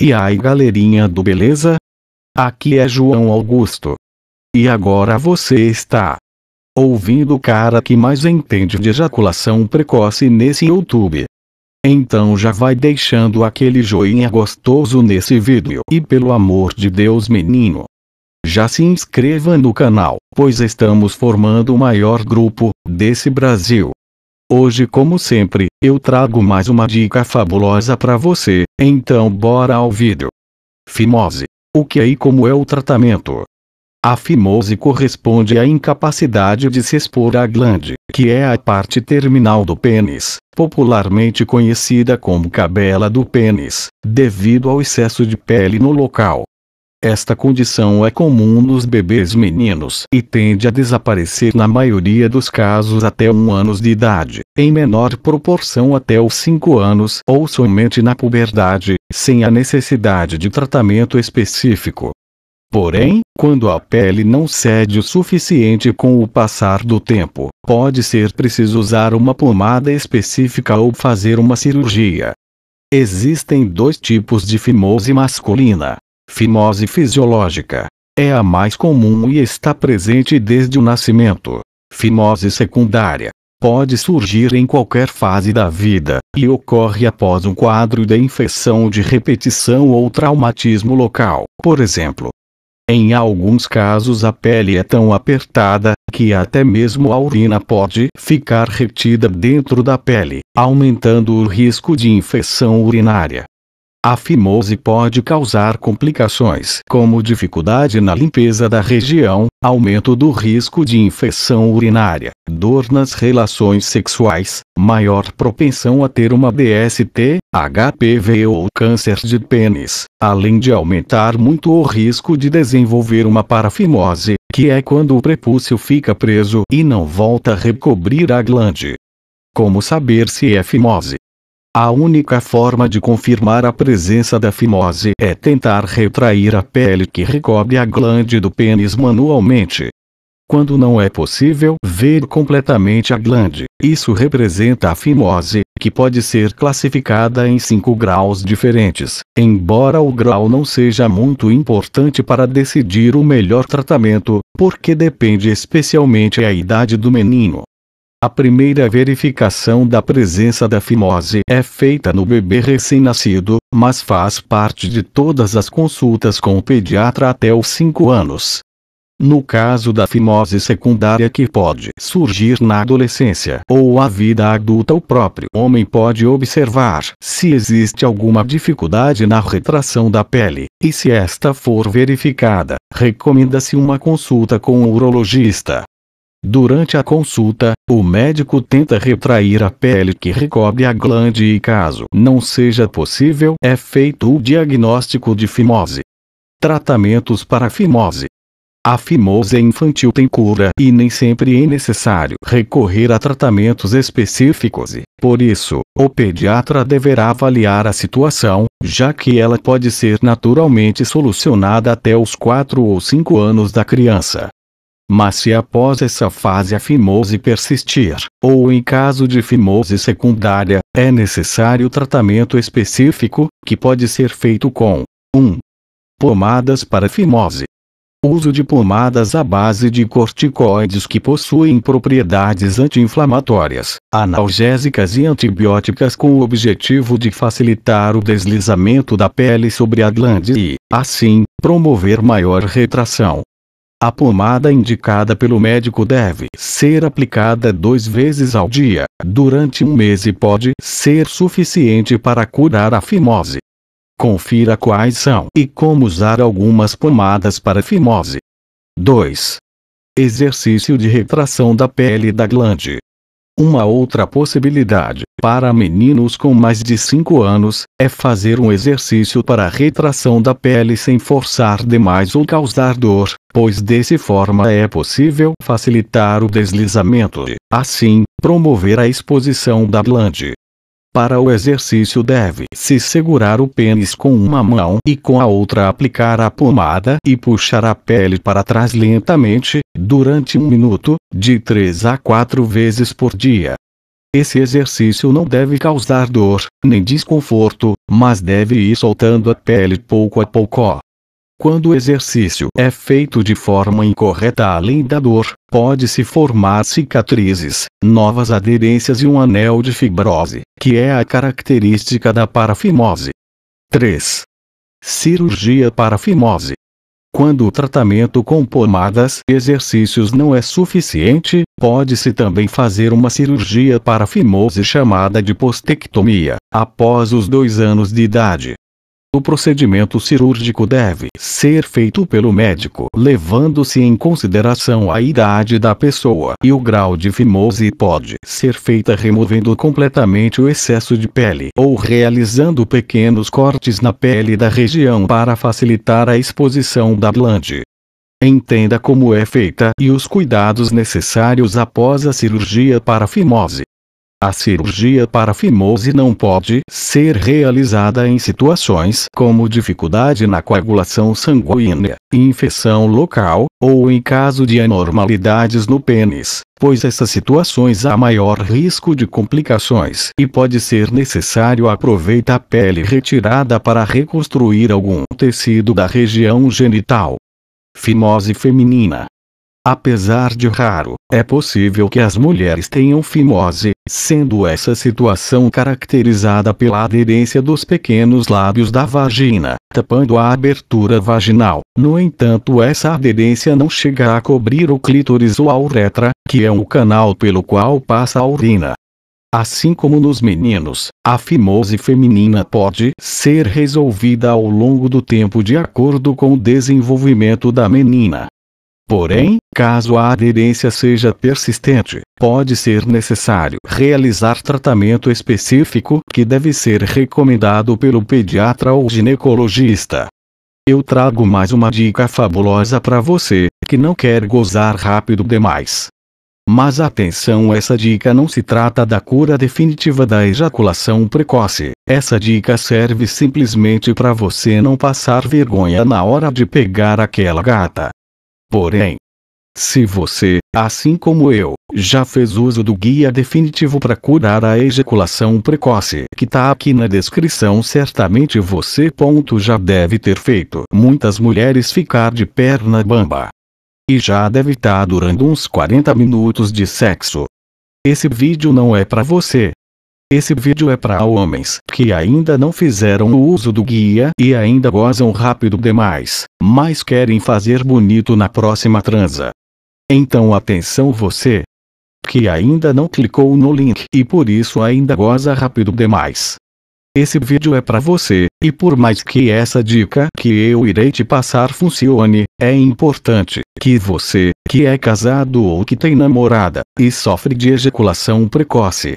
E ai galerinha do beleza? Aqui é João Augusto. E agora você está ouvindo o cara que mais entende de ejaculação precoce nesse YouTube. Então já vai deixando aquele joinha gostoso nesse vídeo e pelo amor de Deus menino. Já se inscreva no canal, pois estamos formando o maior grupo desse Brasil Hoje, como sempre, eu trago mais uma dica fabulosa para você, então bora ao vídeo. Fimose. O que é e como é o tratamento? A fimose corresponde à incapacidade de se expor à glande, que é a parte terminal do pênis, popularmente conhecida como cabela do pênis, devido ao excesso de pele no local. Esta condição é comum nos bebês meninos e tende a desaparecer na maioria dos casos até um ano de idade, em menor proporção até os 5 anos ou somente na puberdade, sem a necessidade de tratamento específico. Porém, quando a pele não cede o suficiente com o passar do tempo, pode ser preciso usar uma pomada específica ou fazer uma cirurgia. Existem dois tipos de fimose masculina, Fimose fisiológica. É a mais comum e está presente desde o nascimento. Fimose secundária. Pode surgir em qualquer fase da vida e ocorre após um quadro de infecção de repetição ou traumatismo local, por exemplo. Em alguns casos, a pele é tão apertada que até mesmo a urina pode ficar retida dentro da pele, aumentando o risco de infecção urinária. A fimose pode causar complicações como dificuldade na limpeza da região, aumento do risco de infecção urinária, dor nas relações sexuais, maior propensão a ter uma DST, HPV ou câncer de pênis, além de aumentar muito o risco de desenvolver uma parafimose, que é quando o prepúcio fica preso e não volta a recobrir a glande. Como saber se é fimose? A única forma de confirmar a presença da fimose é tentar retrair a pele que recobre a glande do pênis manualmente. Quando não é possível ver completamente a glande, isso representa a fimose, que pode ser classificada em cinco graus diferentes, embora o grau não seja muito importante para decidir o melhor tratamento, porque depende especialmente da idade do menino. A primeira verificação da presença da fimose é feita no bebê recém-nascido, mas faz parte de todas as consultas com o pediatra até os 5 anos. No caso da fimose secundária que pode surgir na adolescência ou a vida adulta, o próprio homem pode observar se existe alguma dificuldade na retração da pele, e se esta for verificada, recomenda-se uma consulta com o urologista. Durante a consulta, o médico tenta retrair a pele que recobre a glande e caso não seja possível, é feito o diagnóstico de fimose. Tratamentos para fimose. A fimose infantil tem cura e nem sempre é necessário recorrer a tratamentos específicos e, por isso, o pediatra deverá avaliar a situação, já que ela pode ser naturalmente solucionada até os 4 ou 5 anos da criança. Mas se após essa fase a fimose persistir, ou em caso de fimose secundária, é necessário tratamento específico, que pode ser feito com 1. Pomadas para fimose. Uso de pomadas à base de corticoides que possuem propriedades anti-inflamatórias, analgésicas e antibióticas com o objetivo de facilitar o deslizamento da pele sobre a glande e, assim, promover maior retração, a pomada indicada pelo médico deve ser aplicada duas vezes ao dia, durante um mês e pode ser suficiente para curar a fimose. Confira quais são e como usar algumas pomadas para fimose. 2. Exercício de retração da pele da glande. Uma outra possibilidade para meninos com mais de 5 anos, é fazer um exercício para a retração da pele sem forçar demais ou causar dor, pois desse forma é possível facilitar o deslizamento e, assim, promover a exposição da glande. Para o exercício deve-se segurar o pênis com uma mão e com a outra aplicar a pomada e puxar a pele para trás lentamente, durante um minuto, de 3 a 4 vezes por dia. Esse exercício não deve causar dor, nem desconforto, mas deve ir soltando a pele pouco a pouco. Quando o exercício é feito de forma incorreta além da dor, pode-se formar cicatrizes, novas aderências e um anel de fibrose, que é a característica da parafimose. 3. Cirurgia parafimose quando o tratamento com pomadas e exercícios não é suficiente, pode-se também fazer uma cirurgia para fimose chamada de postectomia, após os dois anos de idade. O procedimento cirúrgico deve ser feito pelo médico, levando-se em consideração a idade da pessoa e o grau de fimose pode ser feita removendo completamente o excesso de pele ou realizando pequenos cortes na pele da região para facilitar a exposição da glande. Entenda como é feita e os cuidados necessários após a cirurgia para fimose. A cirurgia para fimose não pode ser realizada em situações como dificuldade na coagulação sanguínea, infecção local, ou em caso de anormalidades no pênis, pois essas situações há maior risco de complicações e pode ser necessário aproveitar a pele retirada para reconstruir algum tecido da região genital. Fimose feminina Apesar de raro, é possível que as mulheres tenham fimose sendo essa situação caracterizada pela aderência dos pequenos lábios da vagina, tapando a abertura vaginal. No entanto, essa aderência não chega a cobrir o clítoris ou a uretra, que é o um canal pelo qual passa a urina. Assim como nos meninos, a fimose feminina pode ser resolvida ao longo do tempo de acordo com o desenvolvimento da menina. Porém, caso a aderência seja persistente, pode ser necessário realizar tratamento específico que deve ser recomendado pelo pediatra ou ginecologista. Eu trago mais uma dica fabulosa para você que não quer gozar rápido demais. Mas atenção, essa dica não se trata da cura definitiva da ejaculação precoce. Essa dica serve simplesmente para você não passar vergonha na hora de pegar aquela gata. Porém, se você, assim como eu, já fez uso do guia definitivo para curar a ejaculação precoce que está aqui na descrição, certamente você ponto já deve ter feito muitas mulheres ficar de perna bamba. E já deve estar tá durando uns 40 minutos de sexo. Esse vídeo não é para você, esse vídeo é para homens que ainda não fizeram o uso do guia e ainda gozam rápido demais, mas querem fazer bonito na próxima transa. Então atenção você que ainda não clicou no link e por isso ainda goza rápido demais. Esse vídeo é para você, e por mais que essa dica que eu irei te passar funcione, é importante que você, que é casado ou que tem namorada, e sofre de ejaculação precoce,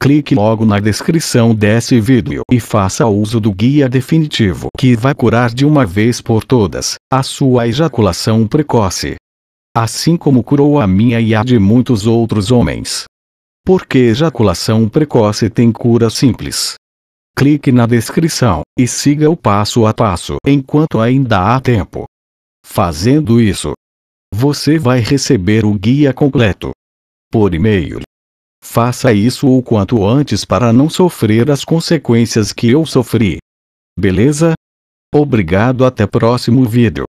clique logo na descrição desse vídeo e faça uso do guia definitivo que vai curar de uma vez por todas a sua ejaculação precoce. Assim como curou a minha e a de muitos outros homens. Porque ejaculação precoce tem cura simples. Clique na descrição e siga o passo a passo enquanto ainda há tempo. Fazendo isso, você vai receber o guia completo por e-mail Faça isso o quanto antes para não sofrer as consequências que eu sofri. Beleza? Obrigado até próximo vídeo.